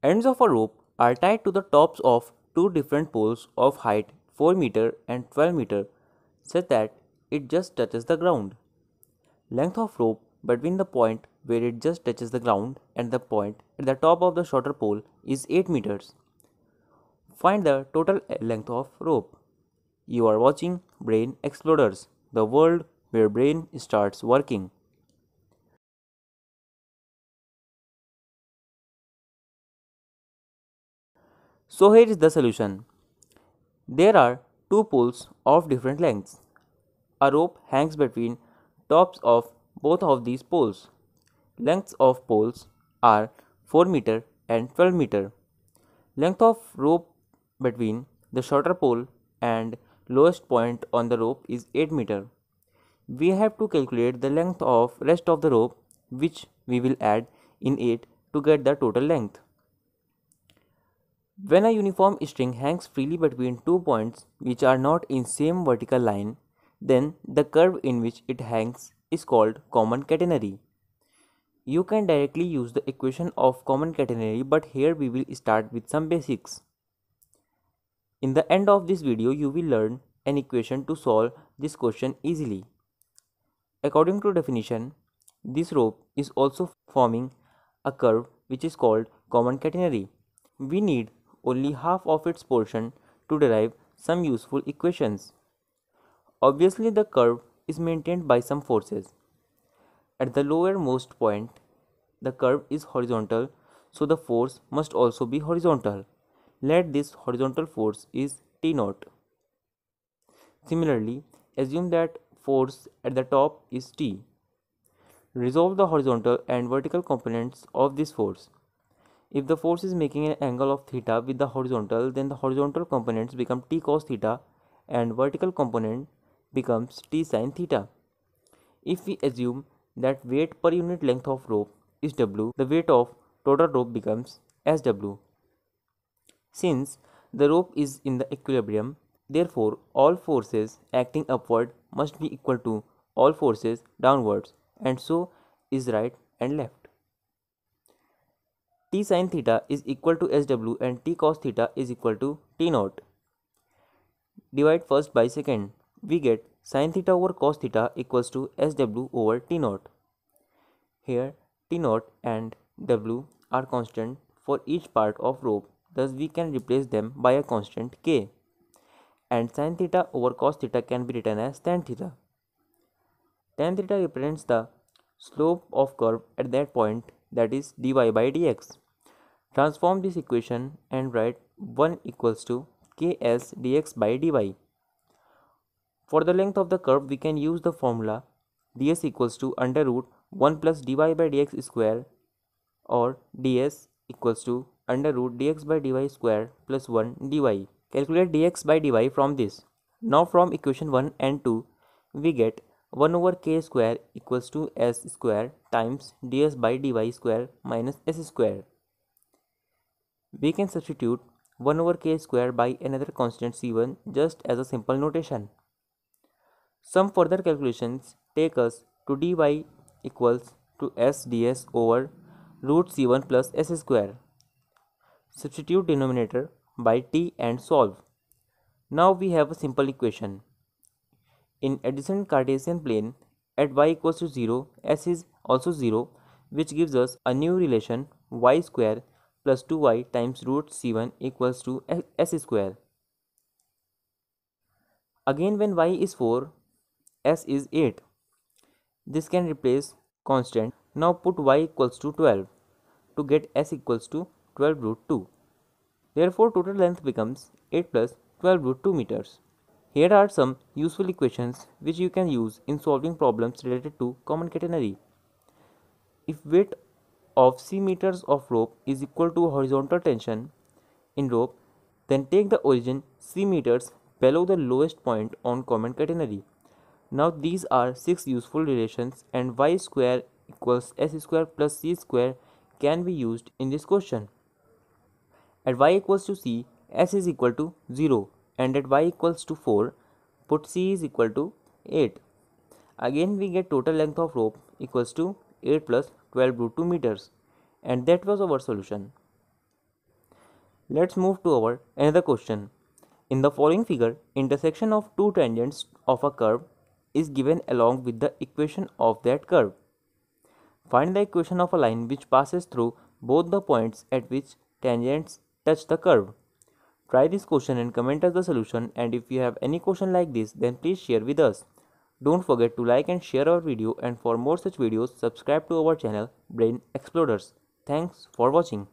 Ends of a rope are tied to the tops of two different poles of height 4 meter and 12 meter such that it just touches the ground. Length of rope between the point where it just touches the ground and the point at the top of the shorter pole is 8 meters. Find the total length of rope. You are watching Brain Explorers, the world where brain starts working. So here is the solution. There are two poles of different lengths. A rope hangs between tops of both of these poles. Lengths of poles are 4 meter and 12 meter. Length of rope between the shorter pole and lowest point on the rope is 8 meter. We have to calculate the length of rest of the rope which we will add in it to get the total length. When a uniform string hangs freely between two points which are not in same vertical line, then the curve in which it hangs is called common catenary. You can directly use the equation of common catenary but here we will start with some basics. In the end of this video you will learn an equation to solve this question easily. According to definition, this rope is also forming a curve which is called common catenary. We need only half of its portion to derive some useful equations. Obviously, the curve is maintained by some forces. At the lowermost point, the curve is horizontal, so the force must also be horizontal. Let this horizontal force is T naught. Similarly, assume that force at the top is T. Resolve the horizontal and vertical components of this force. If the force is making an angle of theta with the horizontal, then the horizontal components become t cos theta and vertical component becomes t sin theta. If we assume that weight per unit length of rope is w, the weight of total rope becomes sw. Since the rope is in the equilibrium, therefore all forces acting upward must be equal to all forces downwards and so is right and left t sin theta is equal to sw and t cos theta is equal to t naught. Divide first by second. We get sin theta over cos theta equals to sw over t naught. Here t naught and w are constant for each part of rope thus we can replace them by a constant k. And sin theta over cos theta can be written as tan theta. Tan theta represents the slope of curve at that point that is dy by dx. Transform this equation and write 1 equals to ks dx by dy. For the length of the curve, we can use the formula ds equals to under root 1 plus dy by dx square or ds equals to under root dx by dy square plus 1 dy. Calculate dx by dy from this. Now from equation 1 and 2, we get 1 over k square equals to s square times ds by dy square minus s square. We can substitute 1 over k square by another constant c1 just as a simple notation. Some further calculations take us to dy equals to s ds over root c1 plus s square. Substitute denominator by t and solve. Now we have a simple equation. In adjacent Cartesian plane at y equals to 0, s is also 0 which gives us a new relation y square plus 2y times root c1 equals to s square. Again when y is 4, s is 8. This can replace constant. Now put y equals to 12 to get s equals to 12 root 2. Therefore total length becomes 8 plus 12 root 2 meters. Here are some useful equations which you can use in solving problems related to common catenary. If weight of c meters of rope is equal to horizontal tension in rope, then take the origin c meters below the lowest point on common catenary. Now these are 6 useful relations and y square equals s square plus c square can be used in this question. At y equals to c, s is equal to 0 and at y equals to 4 put c is equal to 8 again we get total length of rope equals to 8 plus 12 root 2 meters and that was our solution let's move to our another question in the following figure intersection of two tangents of a curve is given along with the equation of that curve find the equation of a line which passes through both the points at which tangents touch the curve Try this question and comment us the solution and if you have any question like this then please share with us. Don't forget to like and share our video and for more such videos subscribe to our channel Brain Explorers. Thanks for watching.